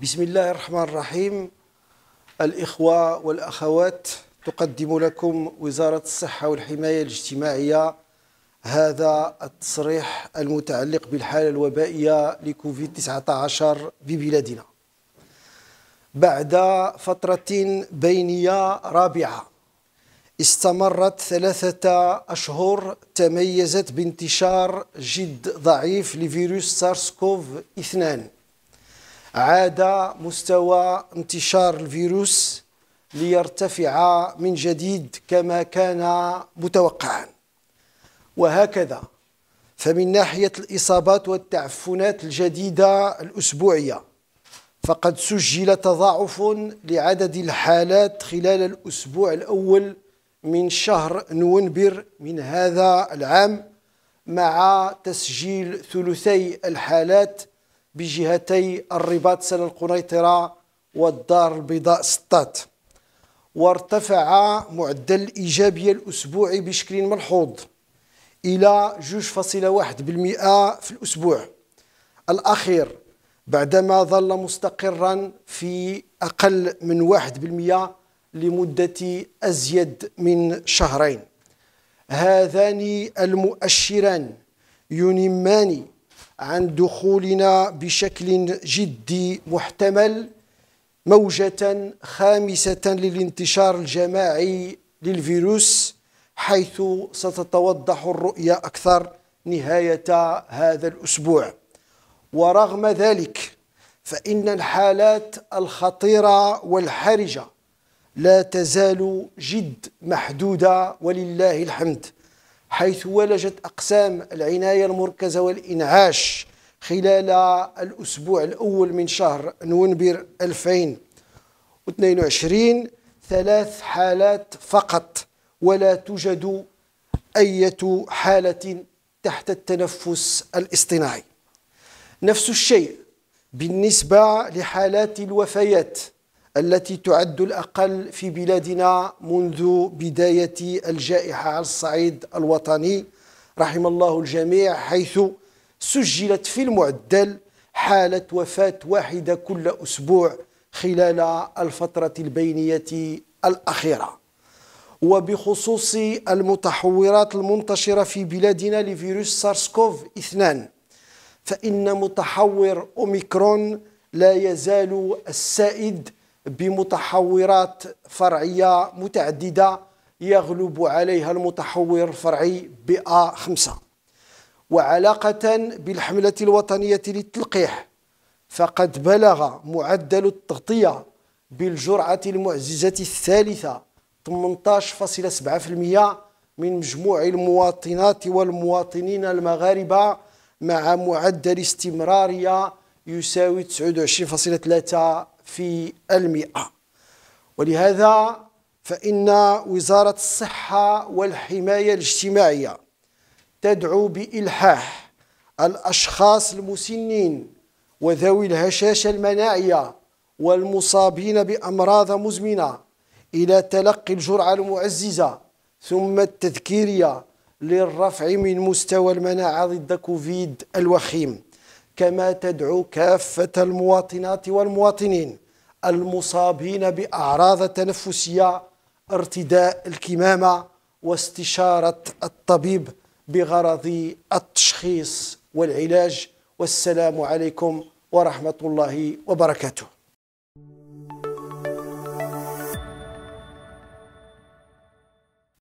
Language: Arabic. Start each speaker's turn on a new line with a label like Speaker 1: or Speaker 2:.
Speaker 1: بسم الله الرحمن الرحيم الإخوة والأخوات تقدم لكم وزارة الصحة والحماية الاجتماعية هذا التصريح المتعلق بالحالة الوبائية لكوفيد 19 ببلادنا بعد فترة بينية رابعة استمرت ثلاثة أشهر تميزت بانتشار جد ضعيف لفيروس سارس كوف 2 عاد مستوى انتشار الفيروس ليرتفع من جديد كما كان متوقعا وهكذا فمن ناحية الإصابات والتعفنات الجديدة الأسبوعية فقد سجل تضاعف لعدد الحالات خلال الأسبوع الأول من شهر نونبر من هذا العام مع تسجيل ثلثي الحالات بجهتي الرباط سنة القنيطرة والدار البيضاء سطات وارتفع معدل الإيجابية الأسبوعي بشكل ملحوظ إلى 2.1% في الأسبوع الأخير بعدما ظل مستقرا في أقل من 1% لمدة أزيد من شهرين هذان المؤشران ينمان عن دخولنا بشكل جدي محتمل موجة خامسة للانتشار الجماعي للفيروس حيث ستتوضح الرؤية أكثر نهاية هذا الأسبوع ورغم ذلك فإن الحالات الخطيرة والحرجة لا تزال جد محدودة ولله الحمد حيث ولجت أقسام العناية المركزة والإنعاش خلال الأسبوع الأول من شهر نونبر 2022 ثلاث حالات فقط ولا توجد أي حالة تحت التنفس الاصطناعي نفس الشيء بالنسبة لحالات الوفيات التي تعد الأقل في بلادنا منذ بداية الجائحة على الصعيد الوطني رحم الله الجميع حيث سجلت في المعدل حالة وفاة واحدة كل أسبوع خلال الفترة البينية الأخيرة وبخصوص المتحورات المنتشرة في بلادنا لفيروس سارسكوف 2 فإن متحور أوميكرون لا يزال السائد بمتحورات فرعية متعددة يغلب عليها المتحور الفرعي بأ خمسة وعلاقة بالحملة الوطنية للتلقيح فقد بلغ معدل التغطية بالجرعة المعززة الثالثة 18.7% من مجموع المواطنات والمواطنين المغاربة مع معدل استمرارية يساوي 29.3% في المئة ولهذا فإن وزارة الصحة والحماية الاجتماعية تدعو بإلحاح الأشخاص المسنين وذوي الهشاشة المناعية والمصابين بأمراض مزمنة إلى تلقي الجرعة المعززة ثم التذكيرية للرفع من مستوى المناعة ضد كوفيد الوخيم كما تدعو كافة المواطنات والمواطنين المصابين بأعراض تنفسية ارتداء الكمامة واستشارة الطبيب بغرض التشخيص والعلاج والسلام عليكم ورحمة الله وبركاته